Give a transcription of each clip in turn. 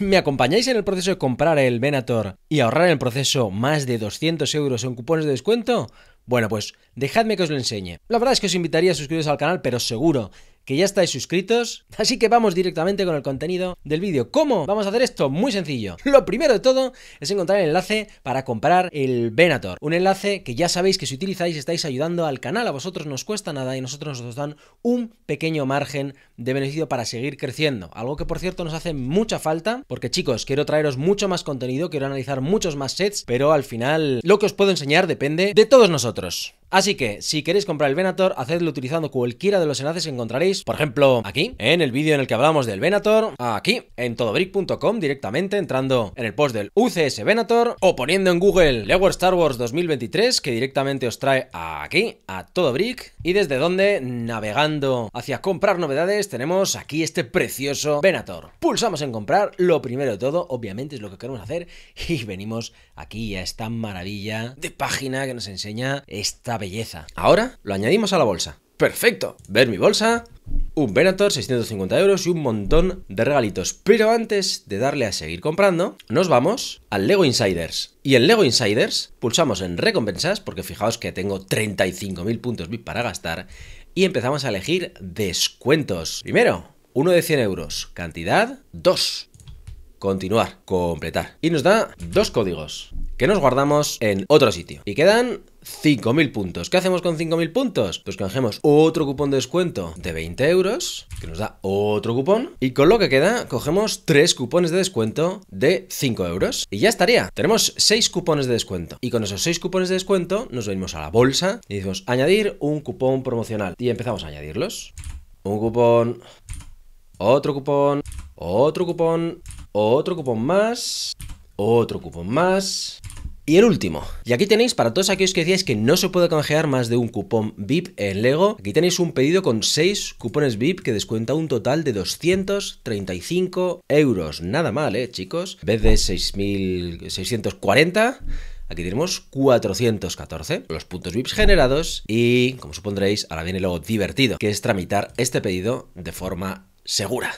¿Me acompañáis en el proceso de comprar el Venator y ahorrar en el proceso más de 200 euros en cupones de descuento? Bueno, pues dejadme que os lo enseñe. La verdad es que os invitaría a suscribiros al canal, pero seguro que ya estáis suscritos, así que vamos directamente con el contenido del vídeo. ¿Cómo vamos a hacer esto? Muy sencillo. Lo primero de todo es encontrar el enlace para comprar el Venator, un enlace que ya sabéis que si utilizáis estáis ayudando al canal, a vosotros nos cuesta nada y nosotros nos dan un pequeño margen de beneficio para seguir creciendo, algo que por cierto nos hace mucha falta, porque chicos, quiero traeros mucho más contenido, quiero analizar muchos más sets, pero al final lo que os puedo enseñar depende de todos nosotros. Así que, si queréis comprar el Venator, hacedlo utilizando cualquiera de los enlaces que encontraréis, por ejemplo, aquí, en el vídeo en el que hablamos del Venator, aquí, en todobrick.com directamente, entrando en el post del UCS Venator, o poniendo en Google Lego Star Wars 2023, que directamente os trae aquí, a todobrick, y desde donde, navegando hacia comprar novedades, tenemos aquí este precioso Venator. Pulsamos en comprar, lo primero de todo, obviamente es lo que queremos hacer, y venimos aquí a esta maravilla de página que nos enseña esta belleza. Ahora lo añadimos a la bolsa. ¡Perfecto! Ver mi bolsa, un Venator, 650 euros y un montón de regalitos. Pero antes de darle a seguir comprando, nos vamos al LEGO Insiders. Y en LEGO Insiders pulsamos en recompensas, porque fijaos que tengo 35.000 puntos VIP para gastar, y empezamos a elegir descuentos. Primero, uno de 100 euros, cantidad 2. Continuar, completar. Y nos da dos códigos que nos guardamos en otro sitio. Y quedan 5.000 puntos. ¿Qué hacemos con 5.000 puntos? Pues cogemos otro cupón de descuento de 20 euros, que nos da otro cupón. Y con lo que queda, cogemos 3 cupones de descuento de 5 euros. Y ya estaría. Tenemos 6 cupones de descuento. Y con esos 6 cupones de descuento nos venimos a la bolsa y decimos añadir un cupón promocional. Y empezamos a añadirlos. Un cupón, otro cupón, otro cupón, otro cupón más, otro cupón más y el último. Y aquí tenéis, para todos aquellos que decíais que no se puede canjear más de un cupón VIP en Lego, aquí tenéis un pedido con 6 cupones VIP que descuenta un total de 235 euros. Nada mal, ¿eh, chicos? En vez de 6.640... Aquí tenemos 414, los puntos VIP generados y, como supondréis, ahora viene lo divertido, que es tramitar este pedido de forma segura.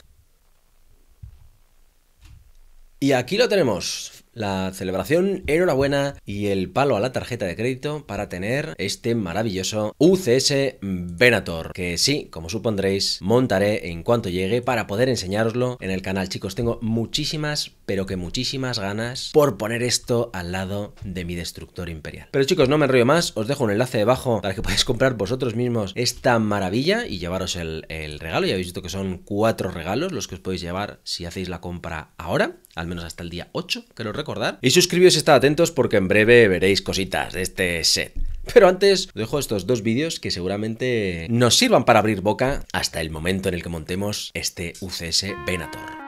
Y aquí lo tenemos. La celebración, enhorabuena y el palo a la tarjeta de crédito para tener este maravilloso UCS Venator, que sí, como supondréis, montaré en cuanto llegue para poder enseñároslo en el canal. Chicos, tengo muchísimas, pero que muchísimas ganas por poner esto al lado de mi destructor imperial. Pero chicos, no me río más, os dejo un enlace debajo para que podáis comprar vosotros mismos esta maravilla y llevaros el, regalo. Ya habéis visto que son cuatro regalos los que os podéis llevar si hacéis la compra ahora, al menos hasta el día 8, que lo y suscribíos y estad atentos porque en breve veréis cositas de este set. Pero antes dejo estos dos vídeos que seguramente nos sirvan para abrir boca hasta el momento en el que montemos este UCS Venator.